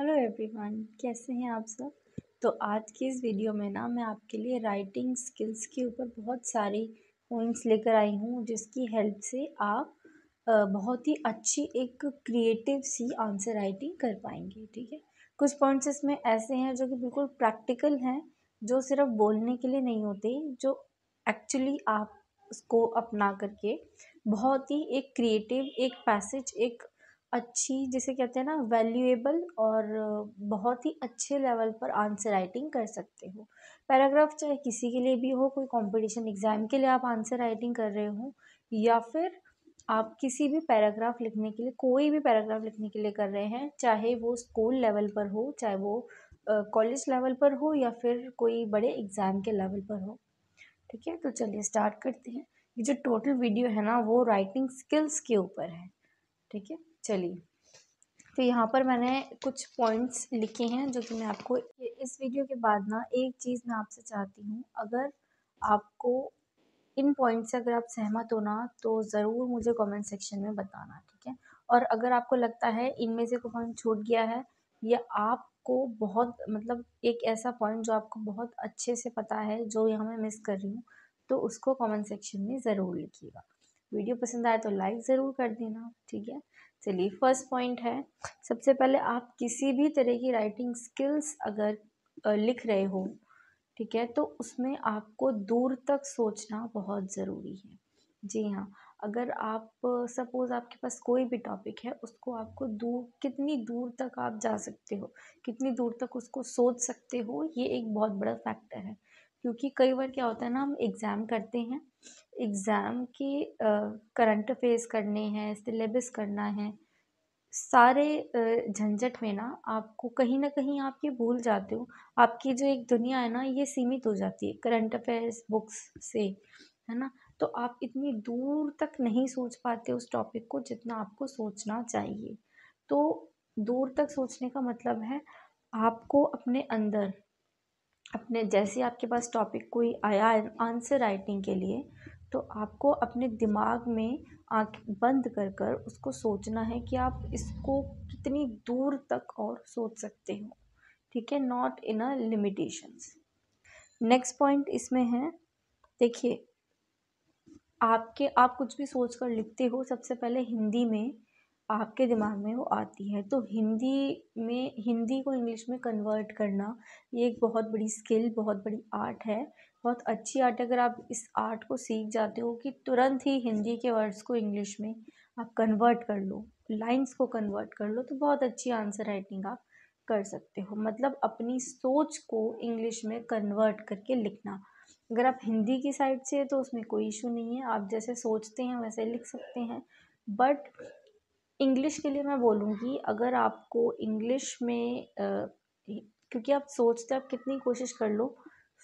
hello everyone कैसे हैं आप सब तो आज की इस वीडियो में ना मैं आपके लिए राइटिंग स्किल्स के ऊपर बहुत सारी पॉइंट्स लेकर आई हूँ जिसकी हेल्प से आप बहुत ही अच्छी एक क्रिएटिव सी आंसर राइटिंग कर पाएंगे ठीक है कुछ पॉइंट्स इसमें ऐसे हैं जो कि बिल्कुल प्रैक्टिकल हैं जो सिर्फ बोलने के लिए नहीं होते जो एक्चुअली आप उसको अपना करके बहुत ही एक क्रिएटिव एक पैसेज एक अच्छी जिसे कहते हैं ना वैल्यूएबल और बहुत ही अच्छे लेवल पर आंसर राइटिंग कर सकते हो पैराग्राफ चाहे किसी के लिए भी हो कोई कंपटीशन एग्ज़ाम के लिए आप आंसर राइटिंग कर रहे हो या फिर आप किसी भी पैराग्राफ लिखने के लिए कोई भी पैराग्राफ लिखने के लिए कर रहे हैं चाहे वो स्कूल लेवल पर हो चाहे वो कॉलेज लेवल पर हो या फिर कोई बड़े एग्ज़ाम के लेवल पर हो ठीक है तो चलिए स्टार्ट करते हैं ये जो टोटल वीडियो है ना वो राइटिंग स्किल्स के ऊपर है ठीक है चलिए तो यहाँ पर मैंने कुछ पॉइंट्स लिखे हैं जो कि मैं आपको इस वीडियो के बाद ना एक चीज़ मैं आपसे चाहती हूँ अगर आपको इन पॉइंट से अगर आप सहमत हो ना तो ज़रूर मुझे कमेंट सेक्शन में बताना ठीक है और अगर आपको लगता है इनमें से कोई पॉइंट छूट गया है या आपको बहुत मतलब एक ऐसा पॉइंट जो आपको बहुत अच्छे से पता है जो यहाँ मैं मिस कर रही हूँ तो उसको कमेंट सेक्शन में ज़रूर लिखिएगा वीडियो पसंद आए तो लाइक ज़रूर कर देना ठीक है चलिए फर्स्ट पॉइंट है सबसे पहले आप किसी भी तरह की राइटिंग स्किल्स अगर लिख रहे हो ठीक है तो उसमें आपको दूर तक सोचना बहुत ज़रूरी है जी हाँ अगर आप सपोज़ आपके पास कोई भी टॉपिक है उसको आपको दूर कितनी दूर तक आप जा सकते हो कितनी दूर तक उसको सोच सकते हो ये एक बहुत बड़ा फैक्टर है क्योंकि कई बार क्या होता है ना हम एग्ज़ाम करते हैं एग्ज़ाम के करंट अफेयर्स करने हैं सिलेबस करना है सारे झंझट में ना आपको कहीं ना कहीं आप ये भूल जाते हो आपकी जो एक दुनिया है ना ये सीमित हो जाती है करंट अफेयर्स बुक्स से है ना तो आप इतनी दूर तक नहीं सोच पाते उस टॉपिक को जितना आपको सोचना चाहिए तो दूर तक सोचने का मतलब है आपको अपने अंदर अपने जैसे आपके पास टॉपिक कोई आया आंसर राइटिंग के लिए तो आपको अपने दिमाग में आँख बंद कर कर उसको सोचना है कि आप इसको कितनी दूर तक और सोच सकते हो ठीक है not in a limitations next point इसमें है देखिए आपके आप कुछ भी सोच कर लिखते हो सबसे पहले हिंदी में आपके दिमाग में वो आती है तो हिंदी में हिंदी को इंग्लिश में कन्वर्ट करना ये एक बहुत बड़ी स्किल बहुत बड़ी आर्ट है बहुत अच्छी आर्ट है अगर आप इस आर्ट को सीख जाते हो कि तुरंत ही हिंदी के वर्ड्स को इंग्लिश में आप कन्वर्ट कर लो लाइंस को कन्वर्ट कर लो तो बहुत अच्छी आंसर राइटिंग आप कर सकते हो मतलब अपनी सोच को इंग्लिश में कन्वर्ट करके लिखना अगर आप हिंदी की साइड से तो उसमें कोई इशू नहीं है आप जैसे सोचते हैं वैसे लिख सकते हैं बट इंग्लिश के लिए मैं बोलूँगी अगर आपको इंग्लिश में क्योंकि आप सोचते आप कितनी कोशिश कर लो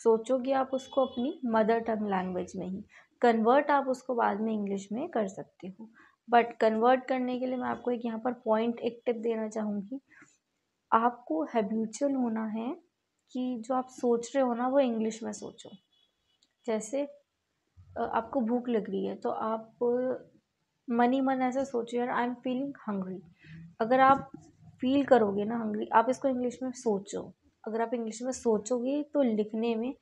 सोचोगे आप उसको अपनी मदर टंग लैंग्वेज में ही कन्वर्ट आप उसको बाद में इंग्लिश में कर सकते हो बट कन्वर्ट करने के लिए मैं आपको एक यहाँ पर पॉइंट एक टिप देना चाहूँगी आपको हैबिचुअल होना है कि जो आप सोच रहे हो ना वो इंग्लिश में सोचो जैसे आपको भूख लग रही है तो आप मन ही मन ऐसा सोचो यार आई एम फीलिंग हंग्री अगर आप फील करोगे ना हंग्री आप इसको इंग्लिश में सोचो अगर आप इंग्लिश में सोचोगे तो लिखने में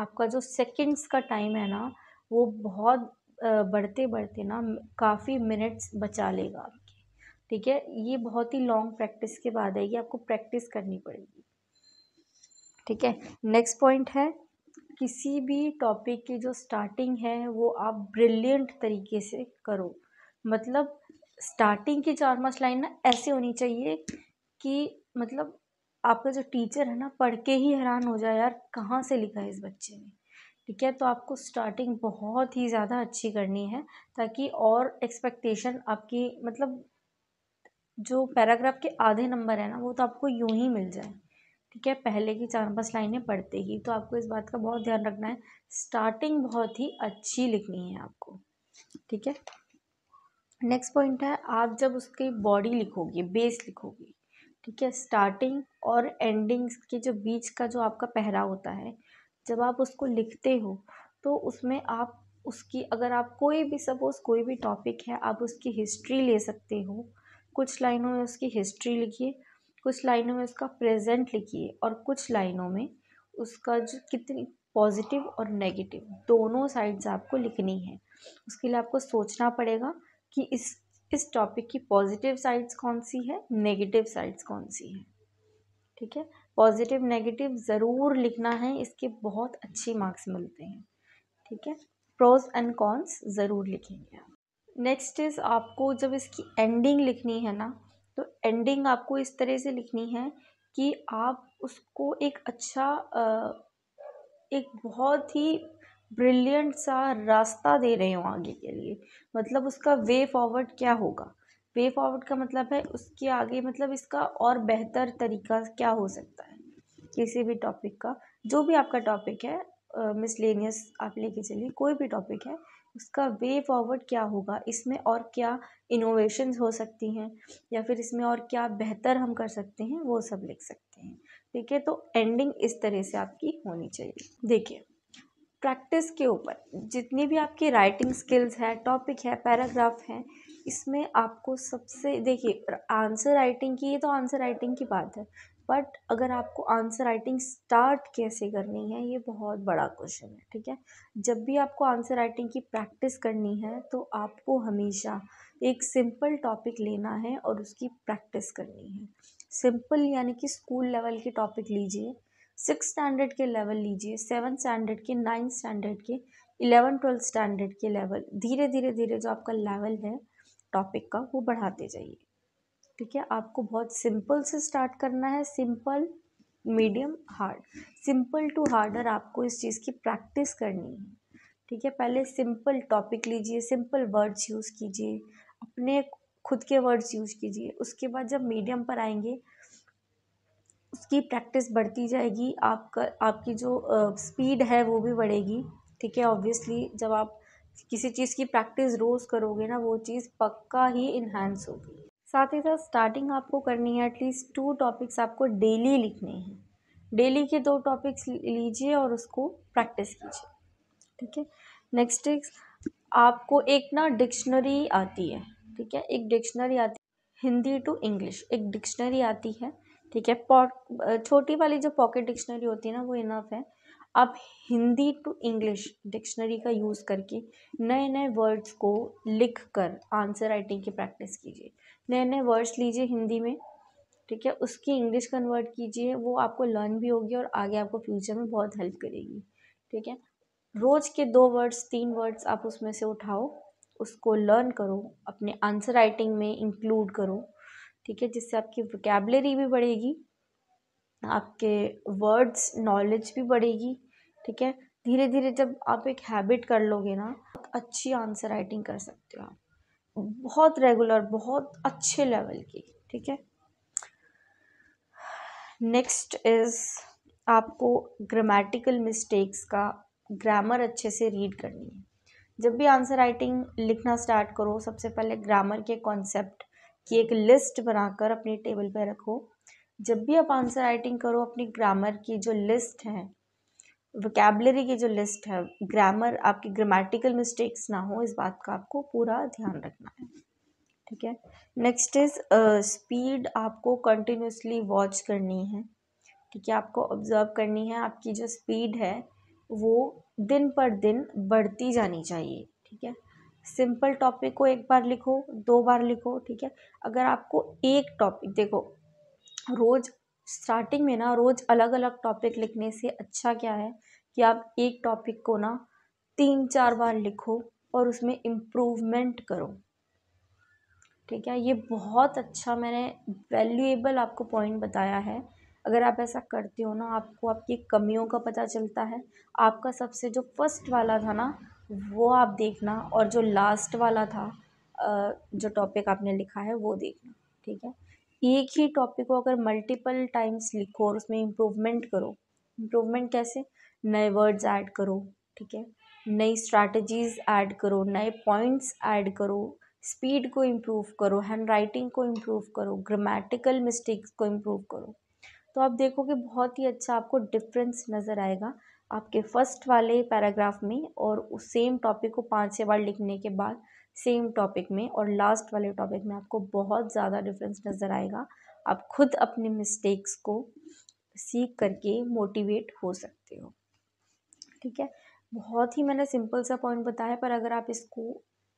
आपका जो सेकंड्स का टाइम है ना वो बहुत बढ़ते बढ़ते ना काफ़ी मिनट्स बचा लेगा आपके ठीक है ये बहुत ही लॉन्ग प्रैक्टिस के बाद है ये आपको प्रैक्टिस करनी पड़ेगी ठीक है नेक्स्ट पॉइंट है किसी भी टॉपिक की जो स्टार्टिंग है वो आप ब्रिलियंट तरीके से करो मतलब स्टार्टिंग की चार पाँच लाइन ना ऐसी होनी चाहिए कि मतलब आपका जो टीचर है ना पढ़ के ही हैरान हो जाए यार कहाँ से लिखा है इस बच्चे ने ठीक है तो आपको स्टार्टिंग बहुत ही ज़्यादा अच्छी करनी है ताकि और एक्सपेक्टेशन आपकी मतलब जो पैराग्राफ के आधे नंबर है ना वो तो आपको यूं ही मिल जाए ठीक है पहले की चार पाँच लाइनें पढ़ते ही तो आपको इस बात का बहुत ध्यान रखना है स्टार्टिंग बहुत ही अच्छी लिखनी है आपको ठीक है नेक्स्ट पॉइंट है आप जब उसकी बॉडी लिखोगे बेस लिखोगे ठीक है स्टार्टिंग और एंडिंग्स के जो बीच का जो आपका पहरा होता है जब आप उसको लिखते हो तो उसमें आप उसकी अगर आप कोई भी सपोज़ कोई भी टॉपिक है आप उसकी हिस्ट्री ले सकते हो कुछ लाइनों में उसकी हिस्ट्री लिखिए कुछ लाइनों में उसका प्रेजेंट लिखिए और कुछ लाइनों में उसका जो कितनी पॉजिटिव और नेगेटिव दोनों साइड्स आपको लिखनी है उसके लिए आपको सोचना पड़ेगा कि इस इस टॉपिक की पॉजिटिव साइड्स कौन सी है नेगेटिव साइड्स कौन सी है ठीक है पॉजिटिव नेगेटिव ज़रूर लिखना है इसके बहुत अच्छे मार्क्स मिलते हैं ठीक है प्रोज एंड कॉन्स ज़रूर लिखेंगे आप नेक्स्ट इज़ आपको जब इसकी एंडिंग लिखनी है ना तो एंडिंग आपको इस तरह से लिखनी है कि आप उसको एक अच्छा एक बहुत ही ब्रिलियंट सा रास्ता दे रहे हो आगे के लिए मतलब उसका वे फॉरवर्ड क्या होगा वे फॉरवर्ड का मतलब है उसके आगे मतलब इसका और बेहतर तरीका क्या हो सकता है किसी भी टॉपिक का जो भी आपका टॉपिक है मिसलेनियस uh, आप लेके चलिए कोई भी टॉपिक है उसका वे फॉरवर्ड क्या होगा इसमें और क्या इनोवेशंस हो सकती हैं या फिर इसमें और क्या बेहतर हम कर सकते हैं वो सब लिख सकते हैं ठीक है तो एंडिंग इस तरह से आपकी होनी चाहिए देखिए प्रैक्टिस के ऊपर जितनी भी आपकी राइटिंग स्किल्स है टॉपिक है पैराग्राफ हैं इसमें आपको सबसे देखिए आंसर राइटिंग की ये तो आंसर राइटिंग की बात है बट अगर आपको आंसर राइटिंग स्टार्ट कैसे करनी है ये बहुत बड़ा क्वेश्चन है ठीक है जब भी आपको आंसर राइटिंग की प्रैक्टिस करनी है तो आपको हमेशा एक सिंपल टॉपिक लेना है और उसकी प्रैक्टिस करनी है सिंपल यानी कि स्कूल लेवल के टॉपिक लीजिए सिक्स स्टैंडर्ड के लेवल लीजिए सेवन स्टैंडर्ड के नाइन स्टैंडर्ड के इलेवन ट्वेल्थ स्टैंडर्ड के लेवल धीरे धीरे धीरे जो आपका लेवल है टॉपिक का वो बढ़ाते जाइए ठीक है आपको बहुत सिंपल से स्टार्ट करना है simple medium hard simple to harder आपको इस चीज़ की प्रैक्टिस करनी है ठीक है पहले सिंपल टॉपिक लीजिए सिंपल वर्ड्स यूज़ कीजिए अपने खुद के वर्ड्स यूज कीजिए उसके बाद जब मीडियम पर आएंगे उसकी प्रैक्टिस बढ़ती जाएगी आपका आपकी जो स्पीड है वो भी बढ़ेगी ठीक है ऑब्वियसली जब आप किसी चीज़ की प्रैक्टिस रोज़ करोगे ना वो चीज़ पक्का ही इन्हांस होगी साथ ही साथ स्टार्टिंग आपको करनी है एटलीस्ट टू टॉपिक्स आपको डेली लिखने हैं डेली के दो टॉपिक्स लीजिए और उसको प्रैक्टिस कीजिए ठीक है नेक्स्ट इज आपको एक ना डिक्शनरी आती है ठीक है एक डिक्शनरी आती है हिंदी टू इंग्लिश एक डिक्शनरी आती है ठीक है छोटी वाली जो पॉकेट डिक्शनरी होती है ना वो इनफ है आप हिंदी टू इंग्लिश डिक्शनरी का यूज़ करके नए नए वर्ड्स को लिख कर आंसर राइटिंग की प्रैक्टिस कीजिए नए नए वर्ड्स लीजिए हिंदी में ठीक है उसकी इंग्लिश कन्वर्ट कीजिए वो आपको लर्न भी होगी और आगे आपको फ्यूचर में बहुत हेल्प करेगी ठीक है रोज़ के दो वर्ड्स तीन वर्ड्स आप उसमें से उठाओ उसको लर्न करो अपने आंसर राइटिंग में इंक्लूड करो ठीक है जिससे आपकी वोकेबलरी भी बढ़ेगी आपके वर्ड्स नॉलेज भी बढ़ेगी ठीक है धीरे धीरे जब आप एक हैबिट कर लोगे ना अच्छी आंसर राइटिंग कर सकते हो आप बहुत रेगुलर बहुत अच्छे लेवल की ठीक है नेक्स्ट इज़ आपको ग्रामेटिकल मिस्टेक्स का ग्रामर अच्छे से रीड करनी है जब भी आंसर राइटिंग लिखना स्टार्ट करो सबसे पहले ग्रामर के कॉन्सेप्ट कि एक लिस्ट बनाकर अपने टेबल पर रखो जब भी आप आंसर राइटिंग करो अपनी ग्रामर की जो लिस्ट है वोकेबलरी की जो लिस्ट है ग्रामर आपकी ग्रामेटिकल मिस्टेक्स ना हो इस बात का आपको पूरा ध्यान रखना है ठीक है नेक्स्ट इज़ स्पीड आपको कंटिन्यूसली वॉच करनी है ठीक है आपको ऑब्ज़र्व करनी है आपकी जो स्पीड है वो दिन पर दिन बढ़ती जानी चाहिए ठीक है सिंपल टॉपिक को एक बार लिखो दो बार लिखो ठीक है अगर आपको एक टॉपिक देखो रोज़ स्टार्टिंग में ना रोज़ अलग अलग टॉपिक लिखने से अच्छा क्या है कि आप एक टॉपिक को ना तीन चार बार लिखो और उसमें इम्प्रूवमेंट करो ठीक है ये बहुत अच्छा मैंने वैल्यूएबल आपको पॉइंट बताया है अगर आप ऐसा करते हो ना आपको आपकी कमियों का पता चलता है आपका सबसे जो फर्स्ट वाला था ना वो आप देखना और जो लास्ट वाला था जो टॉपिक आपने लिखा है वो देखना ठीक है एक ही टॉपिक को अगर मल्टीपल टाइम्स लिखो और उसमें इम्प्रूवमेंट करो इम्प्रूवमेंट कैसे नए वर्ड्स ऐड करो ठीक है नई स्ट्रैटेजीज़ ऐड करो नए पॉइंट्स ऐड करो स्पीड को इम्प्रूव करो हैंड राइटिंग को इम्प्रूव करो ग्रामेटिकल मिस्टेक्स को इम्प्रूव करो तो आप देखोगे बहुत ही अच्छा आपको डिफरेंस नज़र आएगा आपके फर्स्ट वाले पैराग्राफ में और उस सेम टॉपिक को पाँच छः बार लिखने के बाद सेम टॉपिक में और लास्ट वाले टॉपिक में आपको बहुत ज़्यादा डिफरेंस नज़र आएगा आप खुद अपने मिस्टेक्स को सीख करके मोटिवेट हो सकते हो ठीक है बहुत ही मैंने सिंपल सा पॉइंट बताया पर अगर आप इसको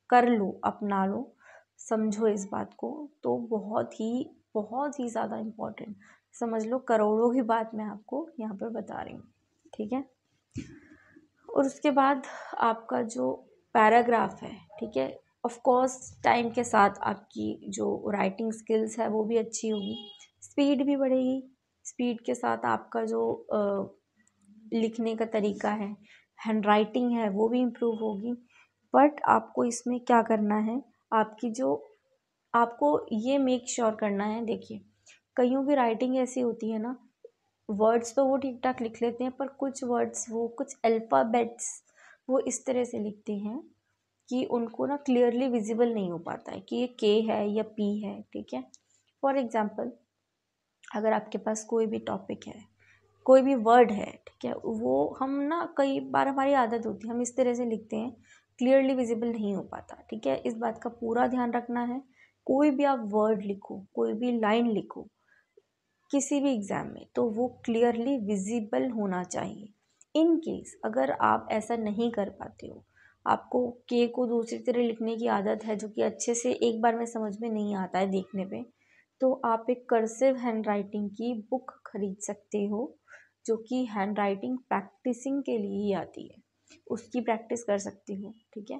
कर लो अपना लो समझो इस बात को तो बहुत ही बहुत ही ज़्यादा इम्पॉर्टेंट समझ लो करोड़ों की बात मैं आपको यहाँ पर बता रही हूँ ठीक है और उसके बाद आपका जो पैराग्राफ है ठीक है ऑफ कोर्स टाइम के साथ आपकी जो राइटिंग स्किल्स है वो भी अच्छी होगी स्पीड भी बढ़ेगी स्पीड के साथ आपका जो आ, लिखने का तरीका है हैंड राइटिंग है वो भी इम्प्रूव होगी बट आपको इसमें क्या करना है आपकी जो आपको ये मेक श्योर sure करना है देखिए कईयों की राइटिंग ऐसी होती है ना वर्ड्स तो वो ठीक ठाक लिख लेते हैं पर कुछ वर्ड्स वो कुछ अल्फ़ाबेट्स वो इस तरह से लिखते हैं कि उनको ना क्लियरली विजिबल नहीं हो पाता है कि ये के है या पी है ठीक है फॉर एग्ज़ाम्पल अगर आपके पास कोई भी टॉपिक है कोई भी वर्ड है ठीक है वो हम ना कई बार हमारी आदत होती है हम इस तरह से लिखते हैं क्लियरली विजिबल नहीं हो पाता ठीक है इस बात का पूरा ध्यान रखना है कोई भी आप वर्ड लिखो कोई भी लाइन लिखो किसी भी एग्ज़ाम में तो वो क्लियरली विजिबल होना चाहिए इन केस अगर आप ऐसा नहीं कर पाते हो आपको के को दूसरी तरह लिखने की आदत है जो कि अच्छे से एक बार में समझ में नहीं आता है देखने पे तो आप एक कर्सिव हैंड राइटिंग की बुक खरीद सकते हो जो कि हैंड राइटिंग प्रैक्टिसिंग के लिए ही आती है उसकी प्रैक्टिस कर सकते हो ठीक है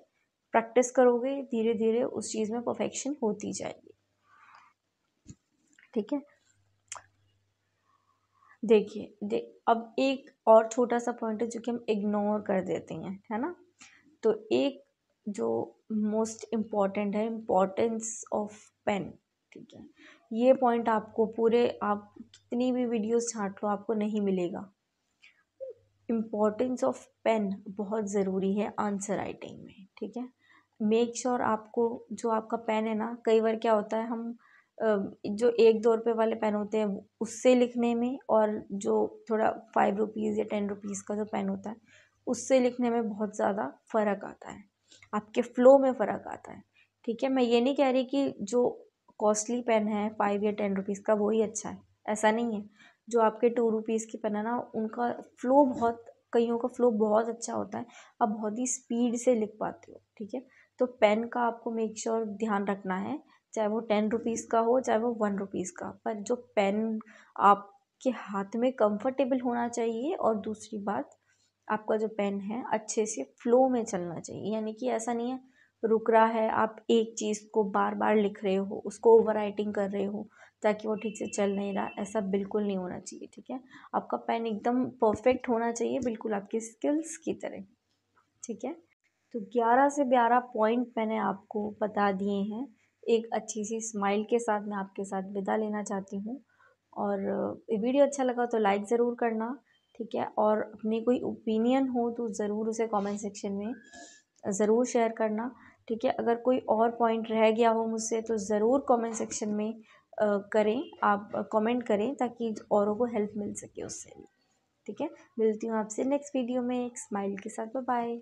प्रैक्टिस करोगे धीरे धीरे उस चीज़ में परफेक्शन होती जाएगी ठीक है देखिए दे, अब एक और छोटा सा पॉइंट है जो कि हम इग्नोर कर देते हैं है ना तो एक जो मोस्ट इम्पॉर्टेंट है इम्पोर्टेंस ऑफ पेन ठीक है ये पॉइंट आपको पूरे आप कितनी भी वीडियोस छाट लो आपको नहीं मिलेगा इम्पॉर्टेंस ऑफ पेन बहुत ज़रूरी है आंसर राइटिंग में ठीक है मेक श्योर आपको जो आपका पेन है ना कई बार क्या होता है हम जो एक दो रुपये वाले पेन होते हैं उससे लिखने में और जो थोड़ा फाइव रुपीज़ या टेन रुपीज़ का जो पेन होता है उससे लिखने में बहुत ज़्यादा फ़र्क आता है आपके फ़्लो में फ़र्क आता है ठीक है मैं ये नहीं कह रही कि जो कॉस्टली पेन है फाइव या टेन रुपीज़ का वही अच्छा है ऐसा नहीं है जो आपके टू रुपीज़ की पेन है ना उनका फ़्लो बहुत कईयों का फ़्लो बहुत अच्छा होता है आप बहुत ही स्पीड से लिख पाते हो ठीक है तो पेन का आपको मेक श्योर ध्यान रखना है चाहे वो टेन रुपीज़ का हो चाहे वो वन रुपीज़ का पर जो पेन आपके हाथ में कंफर्टेबल होना चाहिए और दूसरी बात आपका जो पेन है अच्छे से फ्लो में चलना चाहिए यानी कि ऐसा नहीं है रुक रहा है आप एक चीज़ को बार बार लिख रहे हो उसको ओवर राइटिंग कर रहे हो ताकि वो ठीक से चल नहीं रहा ऐसा बिल्कुल नहीं होना चाहिए ठीक है आपका पेन एकदम परफेक्ट होना चाहिए बिल्कुल आपकी स्किल्स की तरह ठीक है तो ग्यारह से ग्यारह पॉइंट मैंने आपको बता दिए हैं एक अच्छी सी स्माइल के साथ मैं आपके साथ विदा लेना चाहती हूँ और वीडियो अच्छा लगा तो लाइक ज़रूर करना ठीक है और अपनी कोई ओपिनियन हो तो ज़रूर उसे कमेंट सेक्शन में ज़रूर शेयर करना ठीक है अगर कोई और पॉइंट रह गया हो मुझसे तो ज़रूर कमेंट सेक्शन में करें आप कमेंट करें ताकि औरों को हेल्प मिल सके उससे ठीक है मिलती हूँ आपसे नेक्स्ट वीडियो में एक स्माइल के साथ बाय